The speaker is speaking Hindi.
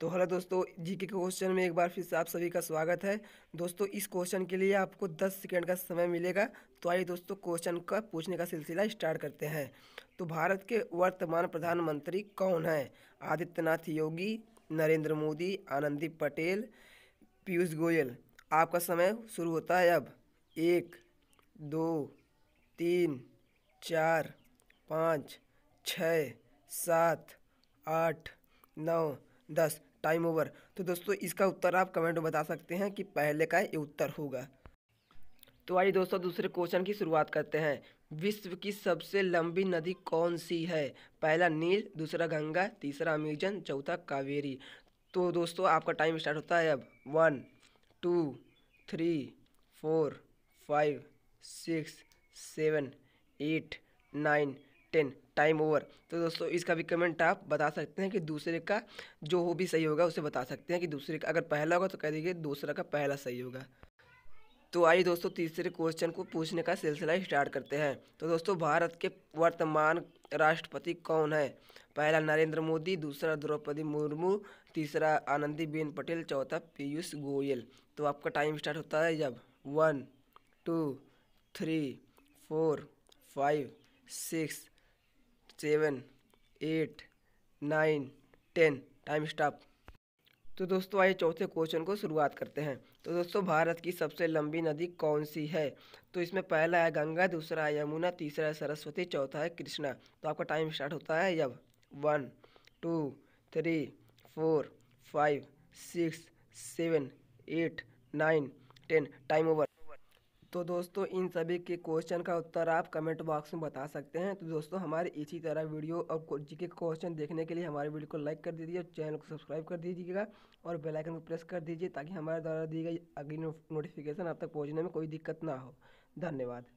तो हेलो दोस्तों जीके के क्वेश्चन में एक बार फिर से आप सभी का स्वागत है दोस्तों इस क्वेश्चन के लिए आपको 10 सेकंड का समय मिलेगा तो आइए दोस्तों क्वेश्चन का पूछने का सिलसिला स्टार्ट करते हैं तो भारत के वर्तमान प्रधानमंत्री कौन हैं आदित्यनाथ योगी नरेंद्र मोदी आनंदी पटेल पीयूष गोयल आपका समय शुरू होता है अब एक दो तीन चार पाँच छ सात आठ नौ दस टाइम ओवर तो दोस्तों इसका उत्तर आप कमेंट में बता सकते हैं कि पहले का ये उत्तर होगा तो आइए दोस्तों दूसरे क्वेश्चन की शुरुआत करते हैं विश्व की सबसे लंबी नदी कौन सी है पहला नील दूसरा गंगा तीसरा अमेजन चौथा कावेरी तो दोस्तों आपका टाइम स्टार्ट होता है अब one two three four five six seven eight nine ten time over तो दोस्तों इसका भी कमेंट आप बता सकते हैं कि दूसरे का जो हो भी सही होगा उसे बता सकते हैं कि दूसरे का अगर पहला होगा तो कह दीजिए दूसरा का पहला सही होगा तो आइए दोस्तों तीसरे क्वेश्चन को पूछने का सिलसिला स्टार्ट करते हैं तो दोस्तों भारत के वर्तमान राष्ट्रपति कौन है पहला नरेंद्र मोदी दूसरा द्रौपदी मुर्मू तीसरा आनंदीबेन पटेल चौथा पीयूष गोयल तो आपका टाइम स्टार्ट होता है जब one two three four five six seven eight nine ten time stop तो दोस्तों आइए चौथे क्वेश्चन को शुरुआत करते हैं तो दोस्तों भारत की सबसे लंबी नदी कौन सी है तो इसमें पहला है गंगा दूसरा है यमुना तीसरा है सरस्वती चौथा है कृष्णा तो आपका टाइम स्टार्ट होता है अब one two three four five six seven eight nine ten time over तो दोस्तों इन सभी के क्वेश्चन का उत्तर आप कमेंट बॉक्स में बता सकते हैं तो दोस्तों हमारे इसी तरह वीडियो और जी के क्वेश्चन देखने के लिए हमारे वीडियो को लाइक कर दीजिए और चैनल को सब्सक्राइब कर दीजिएगा और बेल आइकन को प्रेस कर दीजिए ताकि हमारे द्वारा दी गई अगली नोटिफिकेशन आप तक पहुंचने में कोई दिक्कत ना हो धन्यवाद